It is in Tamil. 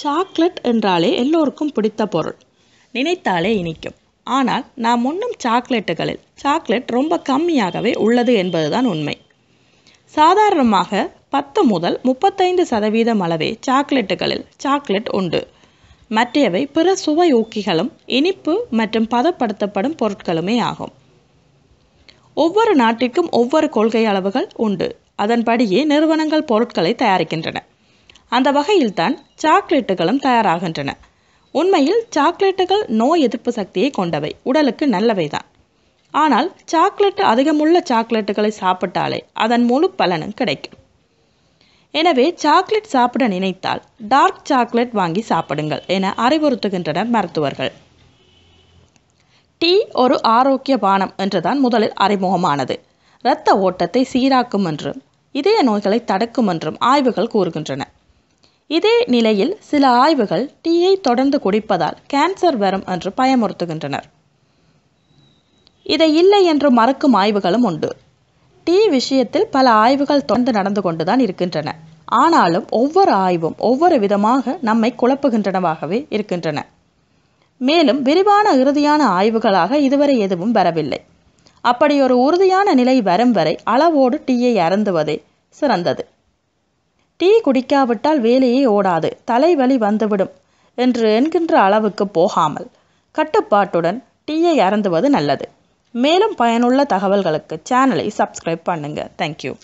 சாக்லேட் என்றாலே எல்லோருக்கும் பிடித்த பொருள் நினைத்தாலே இனிக்கும் ஆனால் நாம் உண்ணும் சாக்லேட்டுகளில் சாக்லேட் ரொம்ப கம்மியாகவே உள்ளது என்பதுதான் உண்மை சாதாரணமாக பத்து முதல் முப்பத்தைந்து சதவீதம் அளவே சாக்லேட்டுகளில் சாக்லேட் உண்டு மற்றவை பிற சுவை ஊக்கிகளும் இனிப்பு மற்றும் பதப்படுத்தப்படும் பொருட்களுமே ஆகும் ஒவ்வொரு நாட்டிற்கும் ஒவ்வொரு கொள்கை அளவுகள் உண்டு அதன்படியே நிறுவனங்கள் பொருட்களை தயாரிக்கின்றன அந்த வகையில்தான் சாக்லேட்டுகளும் தயாராகின்றன உண்மையில் சாக்லேட்டுகள் நோய் எதிர்ப்பு சக்தியை கொண்டவை உடலுக்கு நல்லவை தான் ஆனால் சாக்லேட் அதிகமுள்ள சாக்லேட்டுகளை சாப்பிட்டாலே அதன் முழு பலனும் கிடைக்கும் எனவே சாக்லேட் சாப்பிட நினைத்தால் டார்க் சாக்லேட் வாங்கி சாப்பிடுங்கள் என அறிவுறுத்துகின்றனர் மருத்துவர்கள் டீ ஒரு ஆரோக்கிய பானம் என்றுதான் முதலில் அறிமுகமானது இரத்த ஓட்டத்தை சீராக்கும் என்றும் இதய நோய்களை தடுக்கும் என்றும் ஆய்வுகள் கூறுகின்றன இதே நிலையில் சில ஆய்வுகள் டீயை தொடர்ந்து குடிப்பதால் கேன்சர் வரும் என்று பயமுறுத்துகின்றனர் இதை இல்லை என்று மறுக்கும் ஆய்வுகளும் உண்டு டீ விஷயத்தில் பல ஆய்வுகள் தொடர்ந்து நடந்து கொண்டுதான் இருக்கின்றன ஆனாலும் ஒவ்வொரு ஆய்வும் ஒவ்வொரு விதமாக நம்மை குழப்புகின்றனவாகவே இருக்கின்றன மேலும் விரிவான இறுதியான ஆய்வுகளாக இதுவரை எதுவும் வரவில்லை அப்படி ஒரு உறுதியான நிலை வரும் வரை அளவோடு டீயை அருந்துவதே சிறந்தது டீ குடிக்காவிட்டால் வேலையே ஓடாது தலைவலி வந்துவிடும் என்று என்கின்ற அளவுக்கு போகாமல் கட்டுப்பாட்டுடன் டீயை அறந்துவது நல்லது மேலும் பயனுள்ள தகவல்களுக்கு சேனலை சப்ஸ்கிரைப் பண்ணுங்கள் தேங்க்யூ